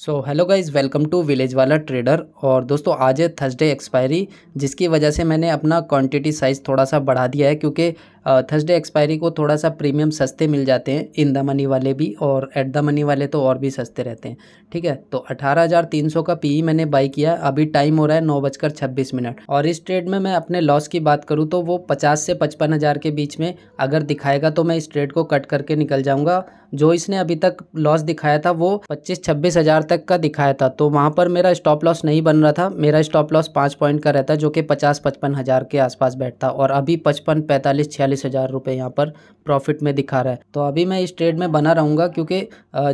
so hello guys welcome to village wala trader और दोस्तों आज है थर्सडे एक्सपायरी जिसकी वजह से मैंने अपना क्वांटिटी साइज़ थोड़ा सा बढ़ा दिया है क्योंकि थर्सडे एक्सपायरी को थोड़ा सा प्रीमियम सस्ते मिल जाते हैं इन द मनी वाले भी और एट द मनी वाले तो और भी सस्ते रहते हैं ठीक है तो अठारह हज़ार तीन सौ का पी मैंने बाई किया अभी टाइम हो रहा है नौ बजकर छब्बीस मिनट और इस ट्रेड में मैं अपने लॉस की बात करूँ तो वो पचास से पचपन हज़ार के बीच में अगर दिखाएगा तो मैं इस ट्रेड को कट करके निकल जाऊँगा जो इसने अभी तक लॉस दिखाया था वो पच्चीस छब्बीस हज़ार तक का दिखाया था तो वहाँ पर मेरा स्टॉप लॉस नहीं बन रहा था मेरा स्टॉप लॉस पाँच पॉइंट का रहता जो कि पचास पचपन हज़ार के आसपास बैठता और अभी पचपन पैंतालीस छियालीस चालीस हज़ार रुपये यहाँ पर प्रॉफिट में दिखा रहा है तो अभी मैं इस ट्रेड में बना रहूँगा क्योंकि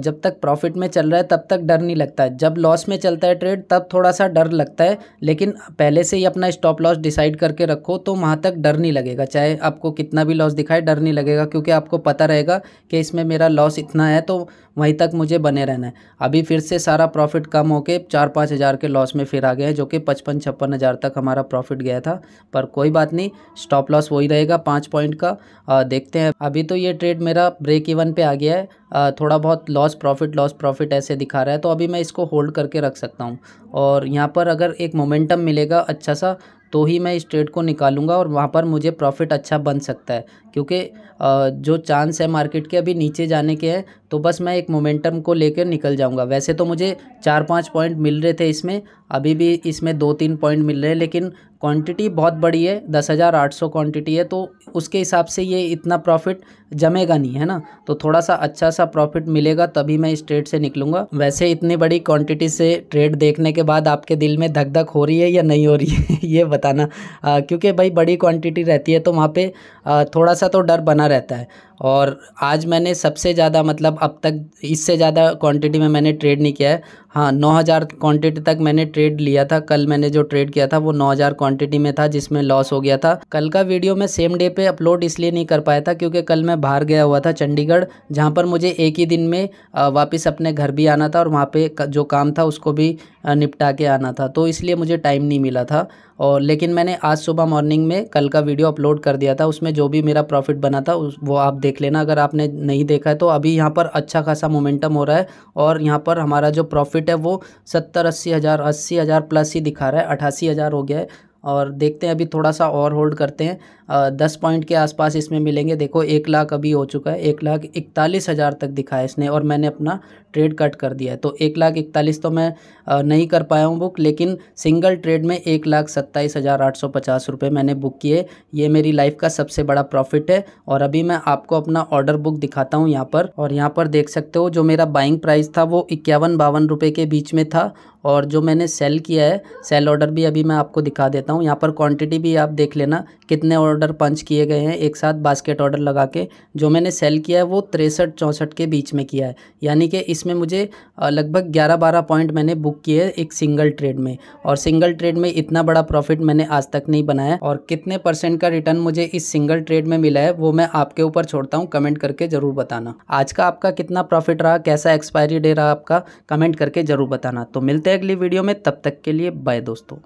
जब तक प्रॉफिट में चल रहा है तब तक डर नहीं लगता है जब लॉस में चलता है ट्रेड तब थोड़ा सा डर लगता है लेकिन पहले से ही अपना स्टॉप लॉस डिसाइड करके रखो तो वहाँ तक डर नहीं लगेगा चाहे आपको कितना भी लॉस दिखाए डर नहीं लगेगा क्योंकि आपको पता रहेगा कि इसमें मेरा लॉस इतना है तो वहीं तक मुझे बने रहना है अभी फिर से सारा प्रॉफिट कम होकर चार पाँच हज़ार के लॉस में फिर आ गए हैं जो कि पचपन छप्पन हज़ार तक हमारा प्रॉफिट गया था पर कोई बात नहीं स्टॉप लॉस वही रहेगा पाँच पॉइंट पॉइंट का आ, देखते हैं अभी तो ये ट्रेड मेरा ब्रेक इवन पे आ गया है आ, थोड़ा बहुत लॉस प्रॉफिट लॉस प्रॉफिट ऐसे दिखा रहा है तो अभी मैं इसको होल्ड करके रख सकता हूँ और यहाँ पर अगर एक मोमेंटम मिलेगा अच्छा सा तो ही मैं इस ट्रेड को निकालूंगा और वहाँ पर मुझे प्रॉफिट अच्छा बन सकता है क्योंकि जो चांस है मार्केट के अभी नीचे जाने के हैं तो बस मैं एक मोमेंटम को लेकर निकल जाऊंगा वैसे तो मुझे चार पाँच पॉइंट मिल रहे थे इसमें अभी भी इसमें दो तीन पॉइंट मिल रहे हैं लेकिन क्वांटिटी बहुत बड़ी है दस हज़ार आठ सौ क्वान्टिटी है तो उसके हिसाब से ये इतना प्रॉफिट जमेगा नहीं है ना तो थोड़ा सा अच्छा सा प्रॉफिट मिलेगा तभी मैं इस ट्रेड से निकलूँगा वैसे इतनी बड़ी क्वान्टिटी से ट्रेड देखने के बाद आपके दिल में धक धक हो रही है या नहीं हो रही है ये बताना क्योंकि भाई बड़ी क्वान्टिटी रहती है तो वहाँ पर थोड़ा सा तो डर बना रहता है और आज मैंने सबसे ज़्यादा मतलब अब तक इससे ज़्यादा क्वांटिटी में मैंने ट्रेड नहीं किया है हाँ 9000 क्वांटिटी तक मैंने ट्रेड लिया था कल मैंने जो ट्रेड किया था वो 9000 क्वांटिटी में था जिसमें लॉस हो गया था कल का वीडियो मैं सेम डे पे अपलोड इसलिए नहीं कर पाया था क्योंकि कल मैं बाहर गया हुआ था चंडीगढ़ जहाँ पर मुझे एक ही दिन में वापस अपने घर भी आना था और वहाँ पर जो काम था उसको भी निपटा के आना था तो इसलिए मुझे टाइम नहीं मिला था और लेकिन मैंने आज सुबह मॉर्निंग में कल का वीडियो अपलोड कर दिया था उसमें जो भी मेरा प्रॉफिट बना था उस वो आप देख लेना अगर आपने नहीं देखा है तो अभी यहाँ पर अच्छा खासा मोमेंटम हो रहा है और यहाँ पर हमारा जो प्रॉफिट रेट है वो सत्तर अस्सी हज़ार अस्सी हज़ार प्लस ही दिखा रहा है अठासी हज़ार हो गया है और देखते हैं अभी थोड़ा सा और होल्ड करते हैं दस पॉइंट के आसपास इसमें मिलेंगे देखो एक लाख अभी हो चुका है एक लाख इकतालीस हज़ार तक दिखा है इसने और मैंने अपना ट्रेड कट कर दिया है तो एक लाख इकतालीस तो मैं नहीं कर पाया हूँ बुक लेकिन सिंगल ट्रेड में एक लाख सत्ताईस हज़ार आठ सौ पचास रुपये मैंने बुक किए ये मेरी लाइफ का सबसे बड़ा प्रॉफिट है और अभी मैं आपको अपना ऑर्डर बुक दिखाता हूँ यहाँ पर और यहाँ पर देख सकते हो जो मेरा बाइंग प्राइस था वो इक्यावन बावन रुपये के बीच में था और जो मैंने सेल किया है सेल ऑर्डर भी अभी मैं आपको दिखा देता हूँ यहाँ पर क्वांटिटी भी आप देख लेना कितने ऑर्डर पंच किए गए हैं एक साथ बास्केट ऑर्डर लगा के जो मैंने सेल किया है वो तिरसठ चौंसठ के बीच में किया है यानी कि इसमें मुझे लगभग ग्यारह बारह पॉइंट मैंने बुक किए हैं एक सिंगल ट्रेड में और सिंगल ट्रेड में इतना बड़ा प्रॉफिट मैंने आज तक नहीं बनाया और कितने परसेंट का रिटर्न मुझे इस सिंगल ट्रेड में मिला है वो मैं आपके ऊपर छोड़ता हूँ कमेंट करके ज़रूर बताना आज का आपका कितना प्रॉफिट रहा कैसा एक्सपायरी डे रहा आपका कमेंट करके ज़रूर बताना तो मिलते हैं अगली वीडियो में तब तक के लिए बाय दोस्तों